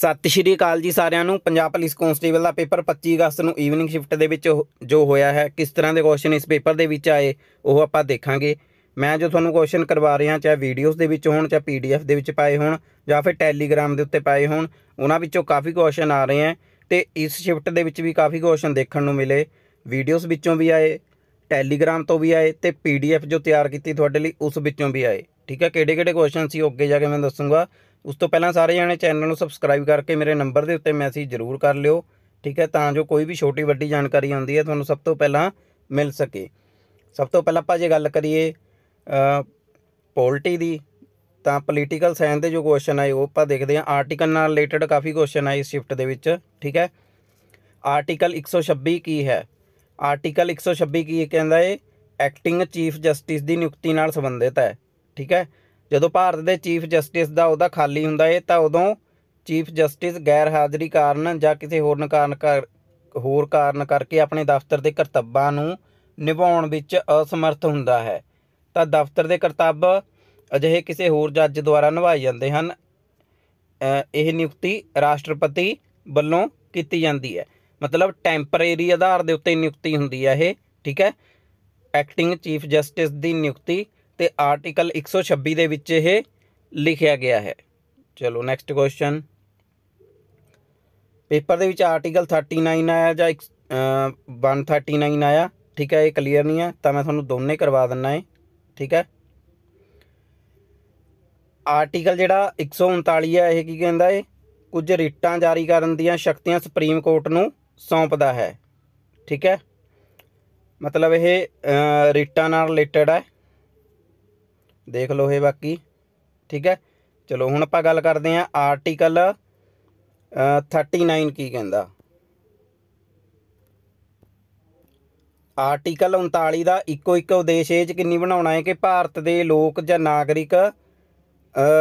ਸਤਿ ਸ਼੍ਰੀ ਅਕਾਲ ਜੀ ਸਾਰਿਆਂ ਨੂੰ ਪੰਜਾਬ ਪੁਲਿਸ ਕਾਂਸਟੇਬਲ ਦਾ ਪੇਪਰ 25 ਅਗਸਤ ਨੂੰ ਈਵਨਿੰਗ ਸ਼ਿਫਟ ਦੇ ਵਿੱਚ ਜੋ ਹੋਇਆ ਹੈ ਕਿਸ ਤਰ੍ਹਾਂ ਦੇ ਕੁਐਸਚਨ ਇਸ ਪੇਪਰ ਦੇ ਵਿੱਚ ਆਏ ਉਹ ਆਪਾਂ ਦੇਖਾਂਗੇ ਮੈਂ ਜੋ ਤੁਹਾਨੂੰ ਕੁਐਸਚਨ ਕਰਵਾ ਰਿਹਾ ਚਾਹੇ ਵੀਡੀਓਜ਼ ਦੇ ਵਿੱਚ ਹੋਣ ਚਾਹੇ ਪੀਡੀਐਫ ਦੇ ਵਿੱਚ ਪਾਏ ਹੋਣ ਜਾਂ ਫਿਰ ਟੈਲੀਗ੍ਰਾਮ ਦੇ ਉੱਤੇ ਪਾਏ ਹੋਣ ਉਹਨਾਂ ਵਿੱਚੋਂ ਕਾਫੀ ਕੁਐਸਚਨ ਆ ਰਹੇ ਹਨ ਤੇ ਇਸ ਸ਼ਿਫਟ ਦੇ ਵਿੱਚ ਵੀ ਕਾਫੀ ਕੁਐਸਚਨ ਦੇਖਣ ਨੂੰ ਮਿਲੇ ਵੀਡੀਓਜ਼ ਵਿੱਚੋਂ ਵੀ ਆਏ ਟੈਲੀਗ੍ਰਾਮ ਤੋਂ ਵੀ ਆਏ ਤੇ ਪੀਡੀਐਫ ਜੋ ਤਿਆਰ ਕੀਤੀ ਤੁਹਾਡੇ ਲਈ ਉਸ ਵਿੱਚੋਂ ਵੀ ਆਏ ਠੀਕ ਹੈ ਕਿਹੜੇ ਕਿਹੜੇ ਕੁਐਸਚਨ ਸੀ ਉਹ ਅੱਗੇ ਜਾ ਕੇ ਮੈਂ ਦੱਸੂਗਾ ਉਸ ਤੋਂ ਪਹਿਲਾਂ ਸਾਰੇ ਜਣੇ ਚੈਨਲ ਨੂੰ ਸਬਸਕ੍ਰਾਈਬ ਕਰਕੇ ਮੇਰੇ ਨੰਬਰ ਦੇ ਉੱਤੇ ਮੈਸੇਜ ਜ਼ਰੂਰ ਕਰ ਲਿਓ ਠੀਕ ਹੈ ਤਾਂ ਜੋ ਕੋਈ ਵੀ ਛੋਟੀ ਵੱਡੀ ਜਾਣਕਾਰੀ ਆਉਂਦੀ ਹੈ ਤੁਹਾਨੂੰ ਸਭ ਤੋਂ ਪਹਿਲਾਂ ਮਿਲ ਸਕੇ ਸਭ ਤੋਂ ਪਹਿਲਾਂ ਆਪਾਂ ਜੇ ਗੱਲ ਕਰੀਏ ਪੋਲਿਟੀ ਦੀ ਤਾਂ ਪੋਲੀਟੀਕਲ ਸਾਇੰਸ ਦੇ ਜੋ ਕੁਐਸਚਨ ਆਏ ਉਹ ਆਪਾਂ ਦੇਖਦੇ ਹਾਂ ਆਰਟੀਕਲ ਨਾਲ ਰਿਲੇਟਡ ਕਾਫੀ ਕੁਐਸਚਨ ਆਏ ਇਸ ਸ਼ਿਫਟ ਦੇ ਵਿੱਚ ਠੀਕ ਹੈ ਆਰਟੀਕਲ 126 ਕੀ ਹੈ ਆਰਟੀਕਲ 126 ਕੀ ਕਹਿੰਦਾ ਹੈ ਐਕਟਿੰਗ ਚੀਫ ਜਸਟਿਸ ਦੀ ਨਿਯੁਕਤੀ ਨਾਲ ਸੰਬੰਧਿਤ ਹੈ ਠੀਕ ਹੈ ਜਦੋਂ ਭਾਰਤ ਦੇ ਚੀਫ ਜਸਟਿਸ ਦਾ ਉਹਦਾ ਖਾਲੀ ਹੁੰਦਾ ਹੈ ਤਾਂ ਉਦੋਂ ਚੀਫ ਜਸਟਿਸ ਗੈਰ ਹਾਜ਼ਰੀ ਕਾਰਨ ਜਾਂ ਕਿਸੇ ਹੋਰ ਕਾਰਨ ਹੋਰ ਕਾਰਨ ਕਰਕੇ ਆਪਣੇ ਦਫ਼ਤਰ ਦੇ ਕਰਤੱਵਾਂ ਨੂੰ ਨਿਭਾਉਣ ਵਿੱਚ ਅਸਮਰਥ ਹੁੰਦਾ ਹੈ ਤਾਂ ਦਫ਼ਤਰ ਦੇ ਕਰਤੱਵ ਅਜਿਹੇ ਕਿਸੇ ਹੋਰ ਜੱਜ ਦੁਆਰਾ ਨਿਭਾਏ ਜਾਂਦੇ ਹਨ ਇਹ ਨਿਯੁਕਤੀ ਰਾਸ਼ਟਰਪਤੀ ਵੱਲੋਂ ਕੀਤੀ ਜਾਂਦੀ ਹੈ ਮਤਲਬ ਟੈਂਪਰੇਰੀ ਆਧਾਰ ਦੇ ਉੱਤੇ ਨਿਯੁਕਤੀ ਹੁੰਦੀ ਹੈ ਇਹ ਠੀਕ ਹੈ ਐਕਟਿੰਗ ਚੀਫ ਜਸਟਿਸ ਦੀ ਨਿਯੁਕਤੀ ਤੇ ਆਰਟੀਕਲ 126 ਦੇ ਵਿੱਚ ਇਹ ਲਿਖਿਆ ਗਿਆ ਹੈ ਚਲੋ ਨੈਕਸਟ ਕੁਐਸਚਨ ਪੇਪਰ ਦੇ ਵਿੱਚ ਆਰਟੀਕਲ 39 ਆਇਆ ਜਾਂ 139 ਆਇਆ ਠੀਕ ਹੈ ਇਹ ਕਲੀਅਰ ਨਹੀਂ ਹੈ ਤਾਂ ਮੈਂ ਤੁਹਾਨੂੰ ਦੋਨੇ ਕਰਵਾ ਦਿੰਨਾ ਹੈ ਠੀਕ ਹੈ ਆਰਟੀਕਲ ਜਿਹੜਾ 139 ਹੈ ਇਹ ਕੀ ਕਹਿੰਦਾ ਹੈ ਕੁਝ ਰਿਟਾਂ ਜਾਰੀ ਕਰਨ ਦੀਆਂ ਸ਼ਕਤੀਆਂ ਸੁਪਰੀਮ ਕੋਰਟ ਨੂੰ ਸੌਂਪਦਾ ਹੈ ਠੀਕ ਹੈ ਮਤਲਬ ਇਹ ਰਿਟਾਂ ਨਾਲ ਰਿਲੇਟਡ ਹੈ ਦੇਖ ਲਓ ਇਹ ਬਾਕੀ ਠੀਕ ਹੈ ਚਲੋ ਹੁਣ ਆਪਾਂ ਗੱਲ ਕਰਦੇ ਹਾਂ ਆਰਟੀਕਲ 39 ਕੀ ਕਹਿੰਦਾ ਆਰਟੀਕਲ 39 ਦਾ ਇੱਕੋ ਇੱਕ ਉਦੇਸ਼ ਇਹ ਚ ਕਿੰਨੀ ਬਣਾਉਣਾ ਹੈ ਕਿ ਭਾਰਤ ਦੇ ਲੋਕ ਜਾਂ ਨਾਗਰਿਕ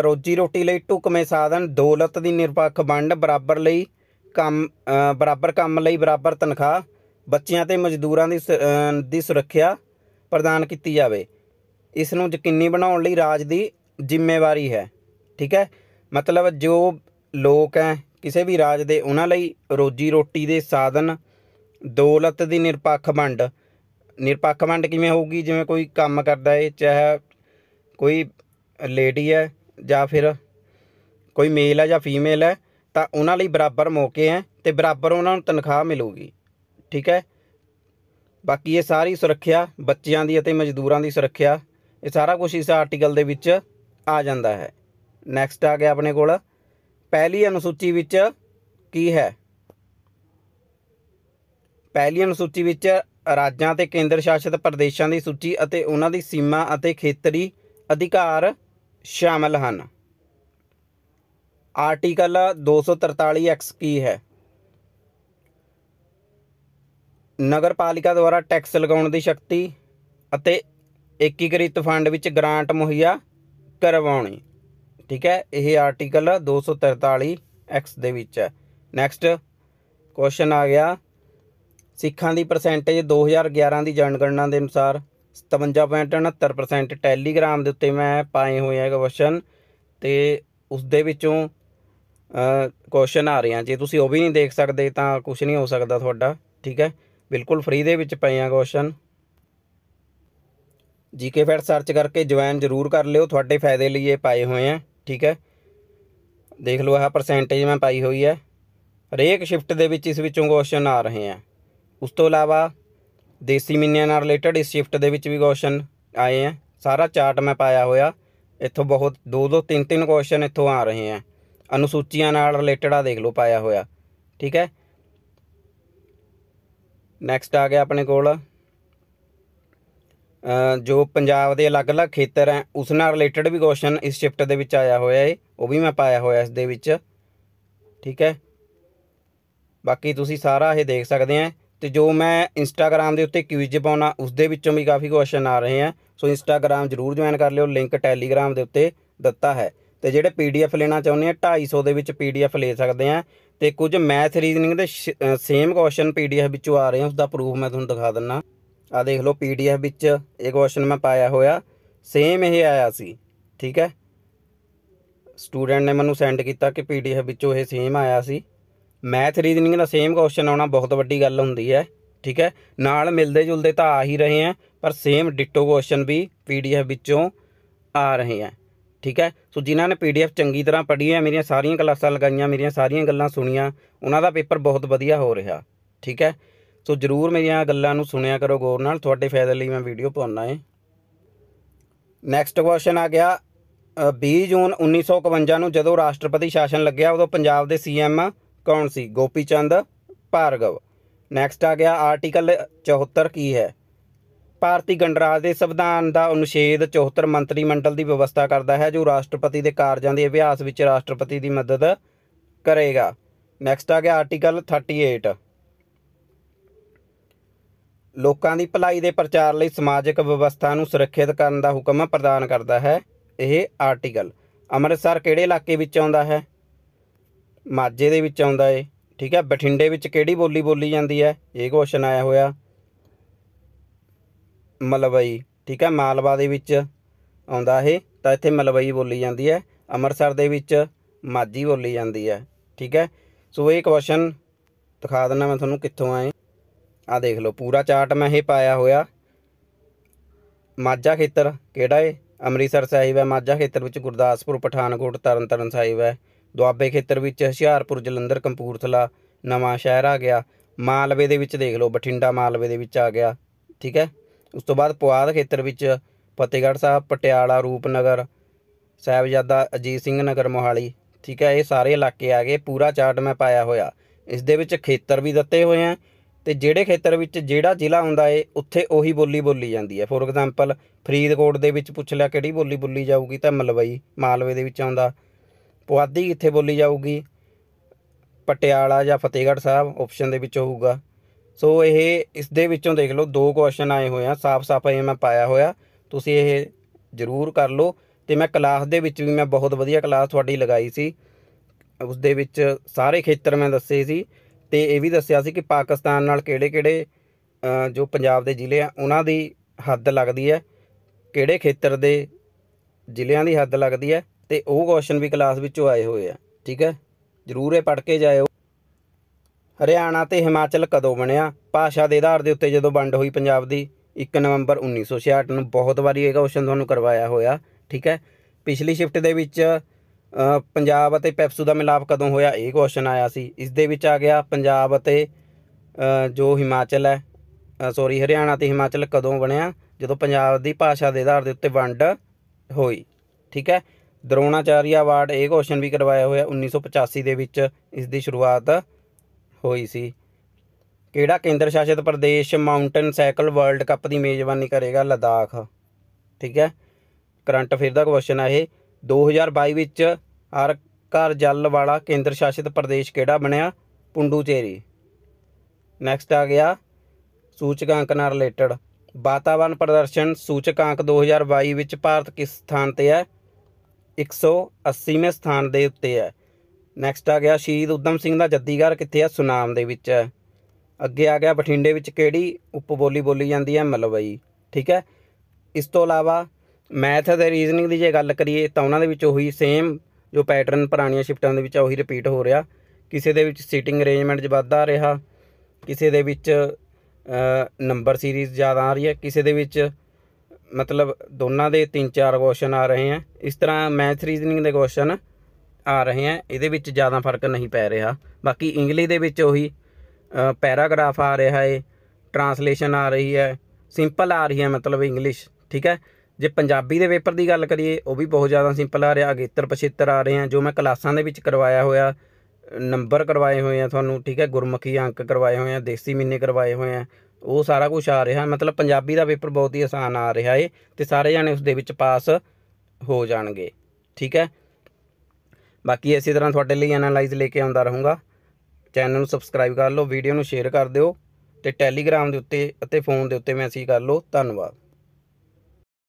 ਰੋਜੀ ਰੋਟੀ ਲਈ ਟੁਕਮੇ ਸਾਧਨ ਦੌਲਤ ਦੀ ਨਿਰਪੱਖ ਵੰਡ ਬਰਾਬਰ ਲਈ ਕੰਮ ਬਰਾਬਰ ਕੰਮ ਲਈ ਬਰਾਬਰ ਤਨਖਾਹ ਬੱਚਿਆਂ ਤੇ ਮਜ਼ਦੂਰਾਂ ਦੀ ਦੀ ਸੁਰੱਖਿਆ ਪ੍ਰਦਾਨ ਕੀਤੀ ਜਾਵੇ ਇਸ ਨੂੰ ਯਕੀਨੀ ਬਣਾਉਣ ਲਈ ਰਾਜ ਦੀ ਜ਼ਿੰਮੇਵਾਰੀ ਹੈ ਠੀਕ ਹੈ ਮਤਲਬ ਜੋ ਲੋਕ ਹੈ ਕਿਸੇ ਵੀ ਰਾਜ ਦੇ ਉਹਨਾਂ ਲਈ ਰੋਜੀ ਰੋਟੀ ਦੇ ਸਾਧਨ ਦੌਲਤ ਦੀ ਨਿਰਪੱਖ ਵੰਡ ਨਿਰਪੱਖ ਵੰਡ ਕਿਵੇਂ ਹੋਊਗੀ ਜਿਵੇਂ ਕੋਈ ਕੰਮ ਕਰਦਾ ਹੈ ਚਾਹੇ ਕੋਈ ਲੇਡੀ ਹੈ ਜਾਂ ਫਿਰ ਕੋਈ ਮੇਲ ਹੈ ਜਾਂ ਫੀਮੇਲ ਹੈ ਤਾਂ ਉਹਨਾਂ ਲਈ ਬਰਾਬਰ ਮੌਕੇ ਹੈ ਤੇ ਬਰਾਬਰ ਉਹਨਾਂ ਨੂੰ ਤਨਖਾਹ ਮਿਲੂਗੀ ਠੀਕ ਹੈ ਬਾਕੀ ਇਹ ਸਾਰੀ ਸੁਰੱਖਿਆ ਬੱਚਿਆਂ ਦੀ ਅਤੇ ਮਜ਼ਦੂਰਾਂ ਦੀ ਸੁਰੱਖਿਆ ਇਹ ਸਾਰਾ ਕੁਝ ਇਸ ਆਰਟੀਕਲ ਦੇ ਵਿੱਚ ਆ ਜਾਂਦਾ ਹੈ ਨੈਕਸਟ ਆ ਗਿਆ ਆਪਣੇ ਕੋਲ ਪਹਿਲੀ ਅਨੁਸੂਚੀ ਵਿੱਚ ਕੀ ਹੈ ਪਹਿਲੀ ਅਨੁਸੂਚੀ ਵਿੱਚ ਰਾਜਾਂ ਤੇ ਕੇਂਦਰ ਸ਼ਾਸਿਤ ਪ੍ਰਦੇਸ਼ਾਂ ਦੀ ਸੂਚੀ ਅਤੇ ਉਹਨਾਂ ਦੀ ਸੀਮਾ ਅਤੇ ਖੇਤਰੀ ਅਧਿਕਾਰ ਸ਼ਾਮਲ ਹਨ ਆਰਟੀਕਲ 243 ਐਕਸ ਕੀ ਹੈ ਨਗਰਪਾਲਿਕਾ ਦੁਆਰਾ ਟੈਕਸ ਲਗਾਉਣ ਦੀ ਸ਼ਕਤੀ ਅਤੇ ਏਕੀਕ੍ਰਿਤ ਫੰਡ ਵਿੱਚ ਗ੍ਰਾਂਟ ਮੁਹੱਈਆ ਕਰਵਾਉਣੀ ਠੀਕ ਹੈ ਇਹ ਆਰਟੀਕਲ 243 ਐਕਸ ਦੇ ਵਿੱਚ ਹੈ ਨੈਕਸਟ ਕੁਐਸਚਨ ਆ ਗਿਆ ਸਿੱਖਾਂ ਦੀ ਪਰਸੈਂਟੇਜ 2011 ਦੀ ਜਨਗਣਨਾ ਦੇ ਅਨੁਸਾਰ 57.69% ਟੈਲੀਗ੍ਰਾਮ ਦੇ ਉੱਤੇ ਮੈਂ ਪਾਏ ਹੋਏ ਆ ਕੁਐਸਚਨ ਤੇ ਉਸ ਦੇ ਵਿੱਚੋਂ ਕੁਐਸਚਨ ਆ ਰਹੇ ਆ ਜੇ ਤੁਸੀਂ ਉਹ ਵੀ ਨਹੀਂ ਦੇਖ ਸਕਦੇ ਤਾਂ ਕੁਝ ਨਹੀਂ ਹੋ ਸਕਦਾ ਤੁਹਾਡਾ ਠੀਕ ਹੈ ਬਿਲਕੁਲ ਫ੍ਰੀ ਦੇ ਵਿੱਚ ਪਏ ਆ ਕੁਐਸਚਨ ਜੀਕੇ ਫੈਟ ਸਰਚ ਕਰਕੇ ਜੁਆਇਨ ਜ਼ਰੂਰ ਕਰ ਲਿਓ ਤੁਹਾਡੇ ਫਾਇਦੇ ਲਈ ਇਹ ਪਾਏ ਹੋਏ ਆ ਠੀਕ ਹੈ ਦੇਖ ਲਓ ਆਹ ਪਰਸੈਂਟੇਜ ਮੈਂ ਪਾਈ ਹੋਈ ਹੈ ਹਰੇਕ ਸ਼ਿਫਟ ਦੇ ਵਿੱਚ ਇਸ ਵਿੱਚੋਂ ਕੁਐਸਚਨ ਆ ਰਹੇ ਆ ਉਸ ਤੋਂ ਇਲਾਵਾ ਦੇਸੀ ਮਿੰਨਿਆਂ ਨਾਲ ਰਿਲੇਟਡ ਇਸ ਸ਼ਿਫਟ ਦੇ ਵਿੱਚ ਵੀ ਕੁਐਸਚਨ ਆਏ ਆ ਸਾਰਾ ਚਾਰਟ ਮੈਂ ਪਾਇਆ ਹੋਇਆ ਇੱਥੋਂ ਬਹੁਤ ਦੋ ਦੋ ਤਿੰਨ ਤਿੰਨ ਕੁਐਸਚਨ ਇੱਥੋਂ ਆ ਰਹੇ ਆ ਅਨੁਸੂਚੀਆਂ ਨਾਲ ਰਿਲੇਟਡ ਆ ਦੇਖ ਲਓ ਪਾਇਆ ਹੋਇਆ ਠੀਕ ਹੈ ਨੈਕਸਟ ਆ ਗਿਆ ਆਪਣੇ ਕੋਲ ਜੋ ਪੰਜਾਬ ਦੇ ਅਲੱਗ-ਅਲੱਗ ਖੇਤਰ ਹੈ ਉਸ ਨਾਲ ਰਿਲੇਟਡ ਵੀ ਕੁਐਸਚਨ ਇਸ ਸ਼ਿਫਟ ਦੇ ਵਿੱਚ ਆਇਆ ਹੋਇਆ ਏ ਉਹ ਵੀ ਮੈਂ ਪਾਇਆ ਹੋਇਆ ਇਸ ਦੇ ਵਿੱਚ ਠੀਕ ਹੈ ਬਾਕੀ ਤੁਸੀਂ ਸਾਰਾ ਇਹ ਦੇਖ ਸਕਦੇ ਆ ਤੇ ਜੋ ਮੈਂ ਇੰਸਟਾਗ੍ਰam ਦੇ ਉੱਤੇ ਕੁਇਜ਼ ਪਾਉਣਾ ਉਸ ਦੇ ਵਿੱਚੋਂ ਵੀ ਕਾਫੀ ਕੁਐਸਚਨ ਆ ਰਹੇ ਆ ਸੋ ਇੰਸਟਾਗ੍ਰam ਜ਼ਰੂਰ ਜੁਆਇਨ ਕਰ ਲਿਓ ਲਿੰਕ ਟੈਲੀਗ੍ਰam ਦੇ ਉੱਤੇ ਦਿੱਤਾ ਹੈ ਤੇ ਜਿਹੜੇ ਪੀਡੀਐਫ ਲੈਣਾ ਚਾਹੁੰਦੇ ਆ 250 ਦੇ ਵਿੱਚ ਪੀਡੀਐਫ ਲੈ ਸਕਦੇ ਆ ਤੇ ਕੁਝ ਮੈਥ ਰੀਜ਼ਨਿੰਗ ਦੇ ਸੇਮ ਕੁਐਸਚਨ ਪੀਡੀਐਫ ਵਿੱਚੋਂ ਆ ਰਹੇ ਆ ਉਸ ਦਾ ਪ੍ਰੂਫ ਮੈਂ ਤੁਹਾਨੂੰ ਦਿਖਾ ਦਿੰਨਾ ਆ ਦੇਖ ਲਓ ਪੀਡੀਐਫ ਵਿੱਚ ਇਹ ਕੁਐਸਚਨ ਮੈਂ ਪਾਇਆ ਹੋਇਆ ਸੇਮ ਇਹ ਆਇਆ ਸੀ ਠੀਕ ਹੈ ਸਟੂਡੈਂਟ ਨੇ ਮੈਨੂੰ ਸੈਂਡ ਕੀਤਾ ਕਿ ਪੀਡੀਐਫ ਵਿੱਚੋਂ ਇਹ ਸੇਮ ਆਇਆ ਸੀ ਮੈਥ ਰੀਜ਼ਨਿੰਗ ਦਾ ਸੇਮ ਕੁਐਸਚਨ ਆਉਣਾ ਬਹੁਤ ਵੱਡੀ ਗੱਲ ਹੁੰਦੀ ਹੈ ਠੀਕ ਹੈ ਨਾਲ ਮਿਲਦੇ ਜੁਲਦੇ ਤਾਂ ਆ ਹੀ ਰਹੇ ਆ ਪਰ ਸੇਮ ਡਿਟੋ ਕੁਐਸਚਨ ਵੀ ਪੀਡੀਐਫ ਵਿੱਚੋਂ ਆ ਰਹੇ ਆ ਠੀਕ ਹੈ ਸੋ ਜਿਨ੍ਹਾਂ ਨੇ ਪੀਡੀਐਫ ਚੰਗੀ ਤਰ੍ਹਾਂ ਪੜ੍ਹੀ ਹੈ ਮੇਰੀਆਂ ਸਾਰੀਆਂ ਕਲਾਸਾਂ ਲਗਾਈਆਂ ਮੇਰੀਆਂ ਸਾਰੀਆਂ ਗੱਲਾਂ ਸੁਣੀਆਂ ਉਹਨਾਂ ਦਾ ਪੇਪਰ ਬਹੁਤ ਵਧੀਆ ਹੋ ਰਿਹਾ ਠੀਕ ਹੈ ਸੋ ਜਰੂਰ ਮੇਰੀਆਂ ਗੱਲਾਂ ਨੂੰ ਸੁਣਿਆ ਕਰੋ ਗੌਰ ਨਾਲ ਤੁਹਾਡੇ ਫਾਇਦੇ ਲਈ ਮੈਂ ਵੀਡੀਓ ਪਾਉਣਾ ਹੈ ਨੈਕਸਟ ਕੁਐਸਚਨ ਆ ਗਿਆ 20 ਜੂਨ 1951 ਨੂੰ ਜਦੋਂ ਰਾਸ਼ਟਰਪਤੀ ਸ਼ਾਸਨ ਲੱਗਿਆ ਉਦੋਂ ਪੰਜਾਬ ਦੇ ਸੀਐਮ ਕੌਣ ਸੀ ਗੋਪੀ ਚੰਦ ਭਾਰਗਵ ਨੈਕਸਟ ਆ ਗਿਆ ਆਰਟੀਕਲ 74 ਕੀ ਹੈ ਭਾਰਤੀ ਗਣਰਾਜ ਦੇ ਸੰਵਿਧਾਨ ਦਾ ਅਨੁਛੇਦ 74 ਮੰਤਰੀ ਮੰਡਲ ਦੀ ਵਿਵਸਥਾ ਕਰਦਾ ਹੈ ਜੋ ਰਾਸ਼ਟਰਪਤੀ ਦੇ ਕਾਰਜਾਂ ਦੇ ਅਭਿਆਸ ਵਿੱਚ ਰਾਸ਼ਟਰਪਤੀ ਦੀ ਮਦਦ ਕਰੇਗਾ ਨੈਕਸਟ ਆ ਗਿਆ ਆਰਟੀਕਲ 38 ਲੋਕਾਂ ਦੀ ਭਲਾਈ ਦੇ ਪ੍ਰਚਾਰ ਲਈ ਸਮਾਜਿਕ ਵਿਵਸਥਾ ਨੂੰ ਸੁਰੱਖਿਅਤ ਕਰਨ ਦਾ ਹੁਕਮ ਪ੍ਰਦਾਨ ਕਰਦਾ ਹੈ ਇਹ ਆਰਟੀਕਲ ਅੰਮ੍ਰਿਤਸਰ ਕਿਹੜੇ ਇਲਾਕੇ ਵਿੱਚ ਆਉਂਦਾ ਹੈ ਮਾਝੇ ਦੇ ਵਿੱਚ ਆਉਂਦਾ ਏ ਠੀਕ ਹੈ ਬਠਿੰਡੇ ਵਿੱਚ ਕਿਹੜੀ ਬੋਲੀ ਬੋਲੀ ਜਾਂਦੀ ਹੈ ਇਹ ਕੁਐਸਚਨ ਆਇਆ ਹੋਇਆ ਮਲਵਈ ਠੀਕ ਹੈ ਮਾਲਵਾ ਦੇ ਵਿੱਚ ਆਉਂਦਾ ਇਹ ਤਾਂ ਇੱਥੇ ਮਲਵਈ ਬੋਲੀ ਜਾਂਦੀ ਹੈ ਅੰਮ੍ਰਿਤਸਰ ਦੇ ਵਿੱਚ ਮਾਝੀ ਬੋਲੀ ਜਾਂਦੀ ਹੈ ਠੀਕ ਹੈ ਸੋ ਇਹ ਕੁਐਸਚਨ ਦਿਖਾ ਦਿੰਦਾ ਮੈਂ ਤੁਹਾਨੂੰ ਕਿੱਥੋਂ ਆਏ ਆ ਦੇਖ ਲਓ ਪੂਰਾ ਚਾਰਟ ਮੈਂ ਇਹ ਪਾਇਆ ਹੋਇਆ ਮਾਝਾ ਖੇਤਰ ਕਿਹੜਾ ਏ ਅੰਮ੍ਰਿਤਸਰ ਸਾਹਿਬ ਹੈ ਮਾਝਾ ਖੇਤਰ ਵਿੱਚ ਗੁਰਦਾਸਪੁਰ ਪਠਾਨਕੋਟ ਤਰਨਤਾਰਨ ਸਾਹਿਬ ਹੈ ਦੁਆਬੇ ਖੇਤਰ ਵਿੱਚ ਹੁਸ਼ਿਆਰਪੁਰ ਜਲੰਧਰ ਕੰਪੂਰਥਲਾ ਨਵਾਂ ਸ਼ਹਿਰ ਆ ਗਿਆ ਮਾਲਵੇ ਦੇ ਵਿੱਚ ਦੇਖ ਲਓ ਬਠਿੰਡਾ ਮਾਲਵੇ ਦੇ ਵਿੱਚ ਆ ਗਿਆ ਠੀਕ ਹੈ ਉਸ ਤੋਂ ਬਾਅਦ ਪੁਆਧ ਖੇਤਰ ਵਿੱਚ ਫਤਿਹਗੜ੍ਹ ਸਾਹਿਬ ਪਟਿਆਲਾ ਰੂਪਨਗਰ ਸਾਹਿਬਜ਼ਾਦਾ ਅਜੀਤ ਸਿੰਘ ਨਗਰ ਮੋਹਾਲੀ ਠੀਕ ਹੈ ਇਹ ਸਾਰੇ ਇਲਾਕੇ ਆ ਗਏ ਪੂਰਾ ਚਾਰਟ ਮੈਂ ਪਾਇਆ ਹੋਇਆ ਇਸ ਦੇ ਵਿੱਚ ਖੇਤਰ ਵੀ ਦਿੱਤੇ ਹੋਏ ਆ ਤੇ ਜਿਹੜੇ ਖੇਤਰ ਵਿੱਚ ਜਿਹੜਾ ਜ਼ਿਲ੍ਹਾ ਹੁੰਦਾ ਏ ਉੱਥੇ ਉਹੀ ਬੋਲੀ ਬੋਲੀ ਜਾਂਦੀ ਹੈ ਫੋਰ ਐਗਜ਼ਾਮਪਲ ਫਰੀਦਕੋਟ ਦੇ ਵਿੱਚ ਪੁੱਛ ਲਿਆ ਕਿਹੜੀ ਬੋਲੀ ਬੋਲੀ ਜਾਊਗੀ ਤਾਂ ਮਲਵਈ ਮਾਲਵੇ ਦੇ ਵਿੱਚ ਆਉਂਦਾ ਪੁਆਧੀ ਕਿੱਥੇ ਬੋਲੀ ਜਾਊਗੀ ਪਟਿਆਲਾ ਜਾਂ ਫਤਿਹਗੜ੍ਹ ਸਾਹਿਬ ਆਪਸ਼ਨ ਦੇ ਵਿੱਚ ਹੋਊਗਾ ਸੋ ਇਹ ਇਸ ਦੇ ਵਿੱਚੋਂ ਦੇਖ ਲਓ ਦੋ ਕੁਐਸਚਨ ਆਏ ਹੋਏ ਆ ਸਾਫ਼-ਸਾਫ਼ ਇਹ ਮੈਂ ਪਾਇਆ ਹੋਇਆ ਤੁਸੀਂ ਇਹ ਜ਼ਰੂਰ ਕਰ ਲਓ ਤੇ ਮੈਂ ਕਲਾਸ ਦੇ ਵਿੱਚ ਵੀ ਮੈਂ ਬਹੁਤ ਵਧੀਆ ਕਲਾਸ ਤੁਹਾਡੀ ਲਗਾਈ ਸੀ ਉਸ ਦੇ ਵਿੱਚ ਸਾਰੇ ਖੇਤਰ ਮੈਂ ਦੱਸੇ ਸੀ ਤੇ ਇਹ ਵੀ ਦੱਸਿਆ ਸੀ ਕਿ ਪਾਕਿਸਤਾਨ ਨਾਲ ਕਿਹੜੇ-ਕਿਹੜੇ ਜੋ ਪੰਜਾਬ ਦੇ ਜ਼ਿਲ੍ਹੇ ਆ ਉਹਨਾਂ ਦੀ ਹੱਦ ਲੱਗਦੀ ਹੈ ਕਿਹੜੇ ਖੇਤਰ ਦੇ ਜ਼ਿਲ੍ਹਿਆਂ ਦੀ ਹੱਦ ਲੱਗਦੀ ਹੈ ਤੇ ਉਹ ਕੁਐਸਚਨ ਵੀ ਕਲਾਸ ਵਿੱਚੋਂ ਆਏ ਹੋਏ ਆ ਠੀਕ ਹੈ ਜ਼ਰੂਰ ਇਹ ਪੜ੍ਹ ਕੇ ਜਾਇਓ ਹਰਿਆਣਾ ਤੇ ਹਿਮਾਚਲ ਕਦੋਂ ਬਣਿਆ ਭਾਸ਼ਾ ਦੇ ਆਧਾਰ ਦੇ ਉੱਤੇ ਜਦੋਂ ਵੰਡ ਹੋਈ ਪੰਜਾਬ ਦੀ 1 ਨਵੰਬਰ 1966 ਨੂੰ ਬਹੁਤ ਵਾਰੀ ਇਹ ਕੁਐਸਚਨ ਤੁਹਾਨੂੰ ਕਰਵਾਇਆ ਹੋਇਆ ਠੀਕ ਹੈ ਪਿਛਲੀ ਸ਼ਿਫਟ ਦੇ ਵਿੱਚ ਪੰਜਾਬ ਅਤੇ ਪੈਪਸੂ ਦਾ ਮਿਲਾਪ ਕਦੋਂ ਹੋਇਆ ਇਹ ਕੁਐਸਚਨ ਆਇਆ ਸੀ ਇਸ ਦੇ ਵਿੱਚ ਆ ਗਿਆ ਪੰਜਾਬ ਅਤੇ ਜੋ ਹਿਮਾਚਲ ਹੈ ਸੌਰੀ ਹਰਿਆਣਾ ਤੇ ਹਿਮਾਚਲ ਕਦੋਂ ਬਣਿਆ ਜਦੋਂ ਪੰਜਾਬ ਦੀ ਭਾਸ਼ਾ ਦੇ ਆਧਾਰ ਦੇ ਉੱਤੇ ਵੰਡ ਹੋਈ ਠੀਕ ਹੈ ਦਰੋਣਾਚਾਰੀਆ ਅਵਾਰਡ ਇਹ ਕੁਐਸਚਨ ਵੀ ਕਰਵਾਇਆ ਹੋਇਆ 1985 ਦੇ ਵਿੱਚ ਇਸ ਦੀ ਸ਼ੁਰੂਆਤ ਹੋਈ ਸੀ ਕਿਹੜਾ ਕੇਂਦਰ ਸ਼ਾਸਿਤ ਪ੍ਰਦੇਸ਼ ਮਾਊਂਟਨ ਸਾਈਕਲ ਵਰਲਡ ਕੱਪ ਦੀ ਮੇਜ਼ਬਾਨੀ ਕਰੇਗਾ ਲਦਾਖ ਠੀਕ ਹੈ ਕਰੰਟ ਅਫੇਅਰ ਦਾ ਕੁਐਸਚਨ ਆ ਇਹ 2022 ਵਿੱਚ ਆਰਕਾਰ ਜਲ ਵਾਲਾ ਕੇਂਦਰ ਸ਼ਾਸਿਤ ਪ੍ਰਦੇਸ਼ ਕਿਹੜਾ ਬਣਿਆ ਪੁੰਡੂਚੇਰੀ ਨੈਕਸਟ ਆ ਗਿਆ ਸੂਚਕਾਂਕ ਨਾਲ ਰਿਲੇਟਡ ਵਾਤਾਵਰਣ ਪ੍ਰਦਰਸ਼ਨ ਸੂਚਕਾਂਕ 2022 ਵਿੱਚ ਭਾਰਤ ਕਿਸ ਸਥਾਨ ਤੇ ਹੈ 180ਵੇਂ ਸਥਾਨ ਦੇ ਉੱਤੇ ਹੈ ਨੈਕਸਟ ਆ ਗਿਆ ਸ਼ਹੀਦ ਉਦਮ ਸਿੰਘ ਦਾ ਜੱਦੀਗਰ ਕਿੱਥੇ ਹੈ ਸੁਨਾਮ ਦੇ ਵਿੱਚ ਹੈ ਅੱਗੇ ਆ ਗਿਆ ਬਠਿੰਡੇ ਵਿੱਚ ਕਿਹੜੀ ਉਪਬੋਲੀ ਬੋਲੀ ਜਾਂਦੀ ਹੈ ਮਲਵਈ ਠੀਕ ਹੈ ਇਸ ਤੋਂ ਇਲਾਵਾ ਮੈਥ ਦੇ ਰੀਜ਼ਨਿੰਗ ਦੀ ਜੇ ਗੱਲ ਕਰੀਏ ਤਾਂ ਉਹਨਾਂ ਦੇ ਵਿੱਚ ਉਹੀ ਸੇਮ ਜੋ ਪੈਟਰਨ ਪੁਰਾਣੀਆਂ ਸ਼ਿਫਟਾਂ ਦੇ ਵਿੱਚ ਉਹੀ ਰਿਪੀਟ ਹੋ ਰਿਹਾ ਕਿਸੇ ਦੇ ਵਿੱਚ ਸੀਟਿੰਗ ਅਰੇਂਜਮੈਂਟ ਵੱਧ ਆ ਰਿਹਾ ਕਿਸੇ ਦੇ ਵਿੱਚ ਨੰਬਰ ਸੀਰੀਜ਼ ਜ਼ਿਆਦਾ ਆ ਰਹੀ ਹੈ ਕਿਸੇ ਦੇ ਵਿੱਚ ਮਤਲਬ ਦੋਨਾਂ ਦੇ 3-4 ਕੁਐਸਚਨ ਆ ਰਹੇ ਆ ਇਸ ਤਰ੍ਹਾਂ ਮੈਥ ਰੀਜ਼ਨਿੰਗ ਦੇ ਕੁਐਸਚਨ ਆ ਰਹੇ ਆ ਇਹਦੇ ਵਿੱਚ ਜ਼ਿਆਦਾ ਫਰਕ ਨਹੀਂ ਪੈ ਰਿਹਾ ਬਾਕੀ ਇੰਗਲਿਸ਼ ਦੇ ਵਿੱਚ ਉਹੀ ਪੈਰਾਗ੍ਰਾਫ ਆ ਰਿਹਾ ਹੈ ਟ੍ਰਾਂਸਲੇਸ਼ਨ ਆ ਰਹੀ ਹੈ ਸਿੰਪਲ ਆ ਰਹੀ ਹੈ ਮਤਲਬ ਇੰਗਲਿਸ਼ ਠੀਕ ਹੈ ਜੇ ਪੰਜਾਬੀ ਦੇ ਪੇਪਰ ਦੀ ਗੱਲ ਕਰੀਏ ਉਹ ਵੀ ਬਹੁਤ ਜ਼ਿਆਦਾ ਸਿੰਪਲ ਆ ਰਿਹਾ ਅਗੇਤਰ ਪਛੇਤਰ ਆ ਰਹੇ ਆ ਜੋ ਮੈਂ ਕਲਾਸਾਂ ਦੇ ਵਿੱਚ ਕਰਵਾਇਆ ਹੋਇਆ ਨੰਬਰ ਕਰਵਾਏ ਹੋਏ ਆ ਤੁਹਾਨੂੰ ਠੀਕ ਹੈ ਗੁਰਮੁਖੀ ਅੰਕ ਕਰਵਾਏ ਹੋਏ ਆ ਦੇਸੀ ਮਿੰਨੇ ਕਰਵਾਏ ਹੋਏ ਆ ਉਹ ਸਾਰਾ ਕੁਝ ਆ ਰਿਹਾ ਮਤਲਬ ਪੰਜਾਬੀ ਦਾ ਪੇਪਰ ਬਹੁਤ ਹੀ ਆਸਾਨ ਆ ਰਿਹਾ ਏ ਤੇ ਸਾਰੇ ਜਾਣੇ ਉਸ ਦੇ ਵਿੱਚ ਪਾਸ ਹੋ ਜਾਣਗੇ ਠੀਕ ਹੈ ਬਾਕੀ ਇਸੇ ਤਰ੍ਹਾਂ ਤੁਹਾਡੇ ਲਈ ਐਨਾਲਾਈਜ਼ ਲੈ ਕੇ ਆਉਂਦਾ ਰਹੂੰਗਾ ਚੈਨਲ ਨੂੰ ਸਬਸਕ੍ਰਾਈਬ ਕਰ ਲਓ ਵੀਡੀਓ ਨੂੰ ਸ਼ੇਅਰ ਕਰ ਦਿਓ ਤੇ ਟੈਲੀਗ੍ਰਾਮ ਦੇ ਉੱਤੇ ਅਤੇ ਫੋਨ ਦੇ ਉੱਤੇ ਮੈਸੇਜ ਕਰ ਲਓ ਧੰਨਵਾਦ